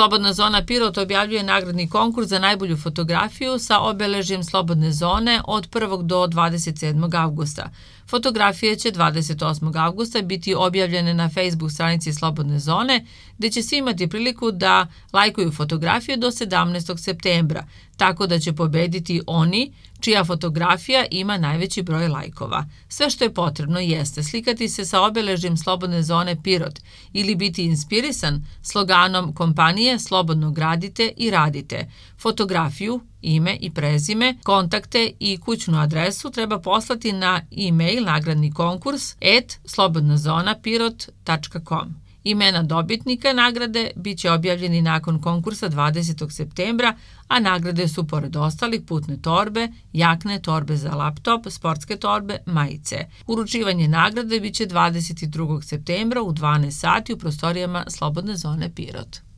Slobodna zona Pirot objavljuje nagradni konkurs za najbolju fotografiju sa obeležjem Slobodne zone od 1. do 27. avgusta. Fotografije će 28. avgusta biti objavljene na Facebook stranici Slobodne zone, gde će svi imati priliku da lajkuju fotografije do 17. septembra, tako da će pobediti oni čija fotografija ima najveći broj lajkova. Sve što je potrebno jeste slikati se sa obeležjem Slobodne zone Pirot ili biti inspirisan sloganom kompanije Slobodno gradite i radite. Fotografiju, ime i prezime, kontakte i kućnu adresu treba poslati na e-mail nagradni konkurs at slobodnazonapirot.com. Imena dobitnika nagrade biće objavljeni nakon konkursa 20. septembra, a nagrade su pored ostalih putne torbe, jakne, torbe za laptop, sportske torbe, majice. Uručivanje nagrade biće 22. septembra u 12 sati u prostorijama Slobodne zone Pirot.